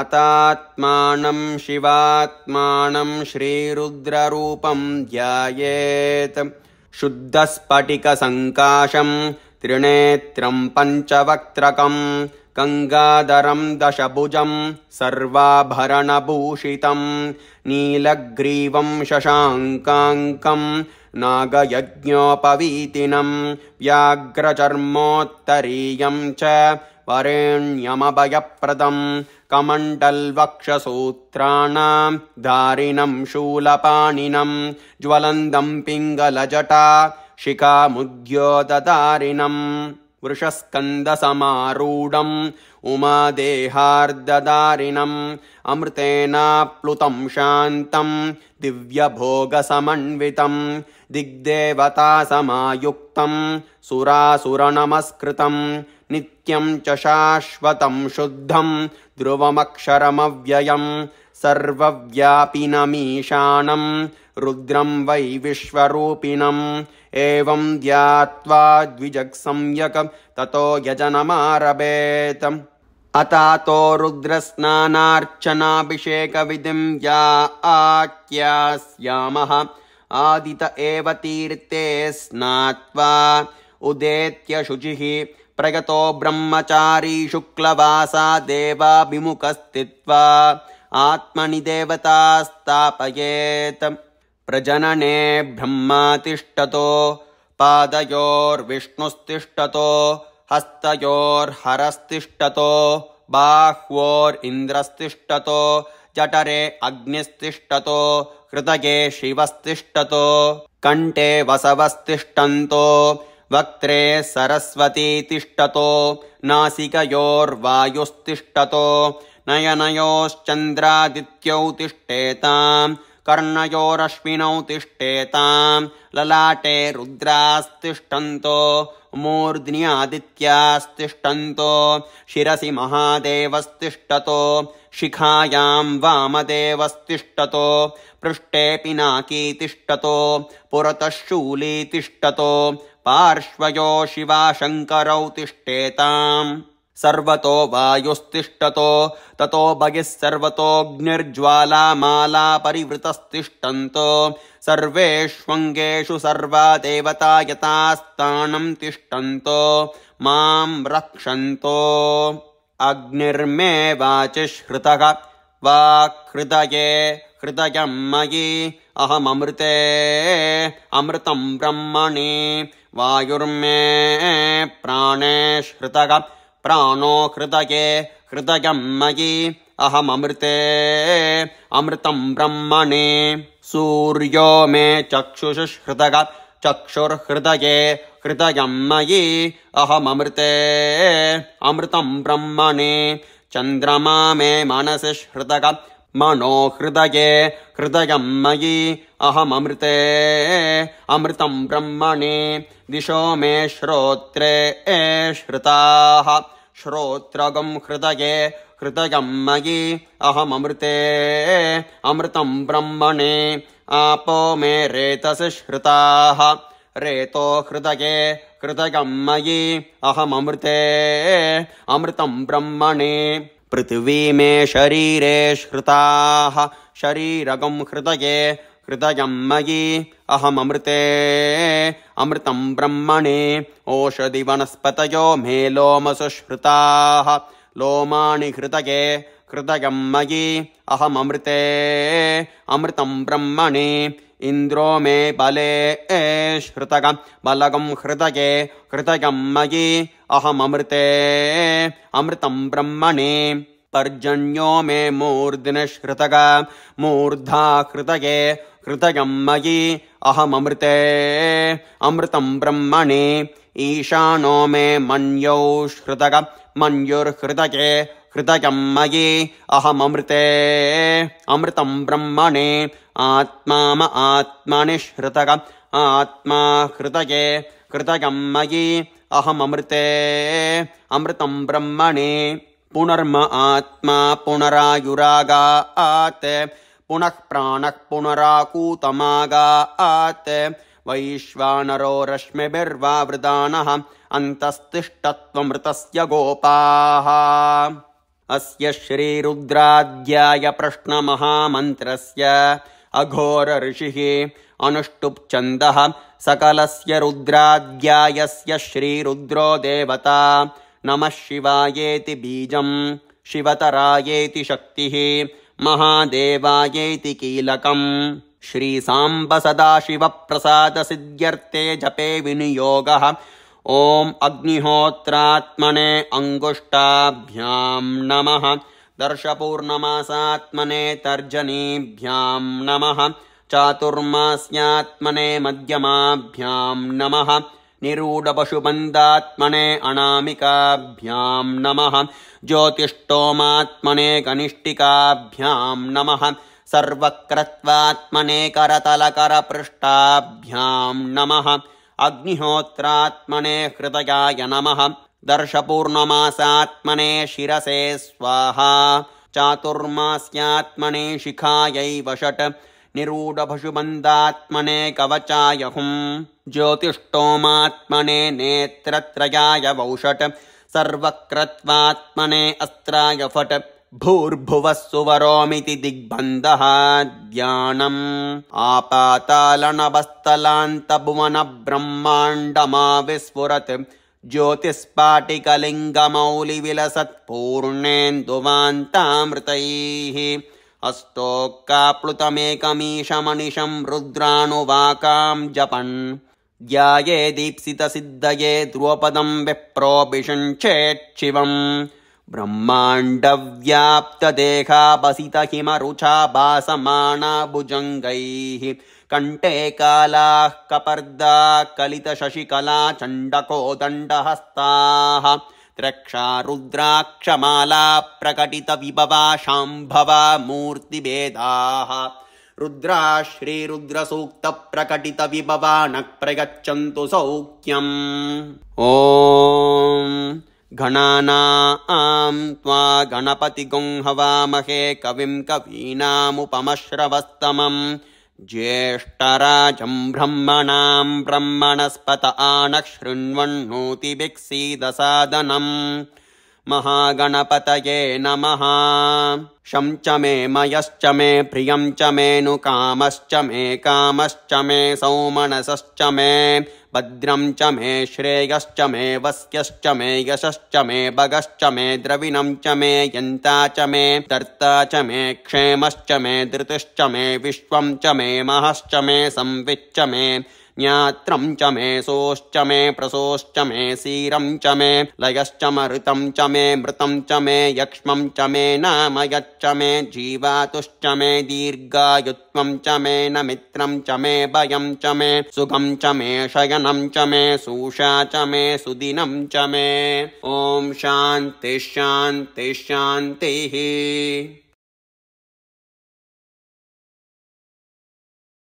अतात्मानं शिवात्मानं श्रीरुद्ररूपं ध्यायेत् शुद्धस्फटिकसङ्काशं त्रिणेत्रं पञ्चवक्त्रकं गङ्गाधरं दशभुजं सर्वाभरणभूषितं नीलग्रीवं शशाङ्काङ्कं नागयज्ञोपवीतिनं व्याघ्रचर्मोत्तरीयं च वरेण्यमभयप्रदम् कमण्डल्वक्षसूत्राणाम् धारिणम् शूलपाणिनम् ज्वलन्दम् पिङ्गलजटा शिखामुद्योदारिणम् वृषस्कन्दसमारूढम् उमादेहार्ददारिणम् अमृतेनाप्लुतम् शान्तम् दिव्यभोगसमन्वितम् दिग्देवतासमायुक्तम् सुरासुरनमस्कृतम् नित्यम् च शाश्वतम् शुद्धम् ध्रुवमक्षरमव्ययम् सर्वव्यापिनमीशानम् रुद्रम् वै विश्वरूपिणम् एवम् ध्यात्वा ततो यजनमारभेत अतातो रुद्रस्नानार्चनाभिषेकविधिम् या आख्यास्यामः आदित एव तीर्ते स्नात्वा उदेत्य शुचिः ಬ್ರಹ್ಮಚಾರಿ ಬ್ರಹ್ಮಚಾರೀ ಶುಕ್ಲವಾ ಸ್ಥಿತ್ವ ಆತ್ಮನಿ ಹಸ್ತಯೋರ್ ಪ್ರಜನೇ ಬ್ರಹ್ಮತಿಷ್ಟ ಪಾದುಸ್ತಿಷ್ಟ ಹೋರ್ಹರತಿಷ್ಟ ಅಗ್ನಿಸ್ತಿಷ್ಟತೋ ಅಗ್ನಿಸ್ತಿಷ್ಟದೇ ಶಿವಸ್ತಿಷ್ಟತೋ ಕಂಠೆ ವಸವಸ್ತಿಷ್ಟಂತೋ वक्त्रे सरस्वती तिष्ठतो नासिकयोर्वायुस्तिष्ठतो नयनयोश्चन्द्रादित्यौ तिष्ठेताम् कर्णयोरश्विनौ तिष्ठेताम् ललाटे रुद्रास्तिष्ठन्तो आदित्यास्तिष्ठन्तो शिरसि महादेवस्तिष्ठतो शिखायाम् वामदेवस्तिष्ठतो पृष्ठे पिनाकी तिष्ठतो पुरतः शूली तिष्ठतो पार्श्वयो शिवाशङ्करौ तिष्ठेताम् सर्वतो वायुस्तिष्ठतो ततो बहिः सर्वतोऽग्निर्ज्वाला परिवृतस्तिष्ठन्तो सर्वेष्वङ्गेषु सर्वा देवता यतास्तानम् तिष्ठन्तो माम् रक्षन्तो अग्निर्मे वाचिश्रुतः श्रुतः हृदये हृदयम् मयि अहममृते अमृतम् ब्रह्मणि वायुर्मे प्राणे श्रुतः प्राणो हृदये हृदयं मयि अहममृते अमृतं ब्रह्मणे सूर्यो मे चक्षुषुहृदगात् चक्षुर्हृदये हृदय मयि अहममृते अमृतं ब्रह्मणे चन्द्रमा मे मनसि हृदगात् मनो हृदये हृदयं मयि अहममृते अमृतं ब्रह्मणे दिशो मे श्रोत्रे श्रुताः श्रोत्रगं हृदये कृतगं मयि अहममृते अमृतम् ब्रह्मणे आपो मे रेतस श्रुताः रेतो हृदये कृतगं मयि अहममृते अमृतम् ब्रह्मणे पृथिवी मे शरीरे श्रुताः शरीरगं हृदये हृदयं मयि अहमृते अमृतम् ब्रह्मणे ओषधि वनस्पतयो मे लोमसुश्रुताः लोमाणि हृदये हृदयं मयि अहमृते अमृतम् ब्रह्मणे इन्द्रो मे बले श्रुतग बलगं हृदये हृदयं मयि अहमृते अमृतम् ब्रह्मणे पर्जन्यो मे मूर्धा हृदये कृतयं मयि अहमृते अमृत ब्रह्मणे ईशानो मे मन्यौ श्रुतग मन्युर्हृतके कृतयं मयि अहममृते ब्रह्मणे आत्माम आत्मनि श्रुतग आत्मा हृतये कृतयं मयि अहममृते अमृतं ब्रह्मणे पुनर्म आत्मा पुनरायुरागात् पुनः प्राणः पुनराकूतमागा आत् वैश्वानरो रश्मिभिर्वावृदानः अन्तस्तिष्ठत्वमृतस्य गोपाः अस्य श्रीरुद्राध्यायप्रश्नमहामन्त्रस्य अघोरऋषिः अनुष्टुप् छन्दः सकलस्य रुद्राध्यायस्य श्रीरुद्रो देवता नमः शिवायेति बीजम् शिवतरायेति शक्तिः महादेवायैति कीलकम् श्रीसाम्ब सदाशिवप्रसादसिद्ध्यर्थे जपे विनियोगः ॐ अग्निहोत्रात्मने अङ्गुष्टाभ्याम् नमः दर्शपूर्णमासात्मने तर्जनीभ्याम् नमः चातुर्मास्यात्मने मध्यमाभ्याम् नमः निरूढपशुबन्धात्मने अनामिकाभ्याम् नमः ज्योतिष्टोमात्मने कनिष्ठिकाभ्याम् नमः सर्वक्रत्वात्मने करतलकरपृष्ठाभ्याम् नमः अग्निहोत्रात्मने हृदयाय नमः दर्शपूर्णमासात्मने शिरसे स्वाहा चातुर्मास्यात्मने शिखायैव षट् निरूढपशुमन्दात्मने कवचाय हुम् ज्योतिष्टोमात्मने नेत्रत्रयाय वौषट् सर्वक्रत्वात्मने अस्त्राय फट भूर्भुवः सुवरोमिति दिग्बन्धः ज्ञानम् आपातालनवस्तलान्त भुवनब्रह्माण्डमाविस्फुरत् ज्योतिःस्पाटिकलिङ्गमौलिविलसत् पूर्णेन्दुवान्तामृतैः रुद्राणुवाकाम् जपन् ज्याये दीप्सितसिद्धये सिद्धये ध्रुवपदं ब्रह्माण्डव्याप्तदेहापसितहिमरुचाभासमाणा भुजङ्गैः कण्ठे कालाः कपर्दा कलितशशिकला चण्डको दण्डहस्ताः त्रक्षा रुद्राक्षमाला प्रकटितविभवा शाम्भवा मूर्तिभेदाः रुद्रा श्रीरुद्रसूक्त प्रकटितविभवानः प्रगच्छन्तु सौख्यम् ओघना आम् त्वा हवामहे कविम् कवीनामुपमश्रवस्तमम् ज्येष्ठराजम् ब्रह्मणाम् ब्रह्मणस्पत आनशृण्वन्नोति विक्सीदसादनम् महागणपतये नमः शं च मे मयश्च मे प्रियं च मेऽनुकामश्च मे कामश्च मे सौमनसश्च मे भद्रं च मे श्रेयश्च मे वस्यश्च मे यशश्च मे भगश्च मे द्रविणं च मे यन्ता च मे दर्ता च मे क्षेमश्च मे धृतिश्च मे विश्वं च मे महश्च मे संविच्च मे ज्ञात्रं च मे सोश्च मे प्रसोश्च मे शिरं च मे लयश्च मृतं च मे मृतं च मे यक्ष्मं च मे नामयच्च मे जीवातुश्च मे दीर्घायुत्वं च मे न मित्रं च मे भयं च मे सुगं च मे शयनं च मे सूषा च मे सुदिनं च मे ॐ शान्तिः शान्तिः शान्तिः